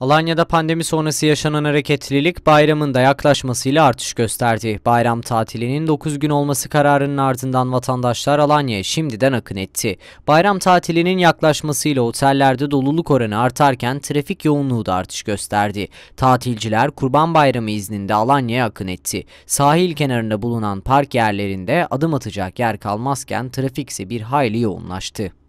Alanya'da pandemi sonrası yaşanan hareketlilik bayramın da yaklaşmasıyla artış gösterdi. Bayram tatilinin 9 gün olması kararının ardından vatandaşlar Alanya'ya şimdiden akın etti. Bayram tatilinin yaklaşmasıyla otellerde doluluk oranı artarken trafik yoğunluğu da artış gösterdi. Tatilciler Kurban Bayramı izninde Alanya'ya akın etti. Sahil kenarında bulunan park yerlerinde adım atacak yer kalmazken trafik ise bir hayli yoğunlaştı.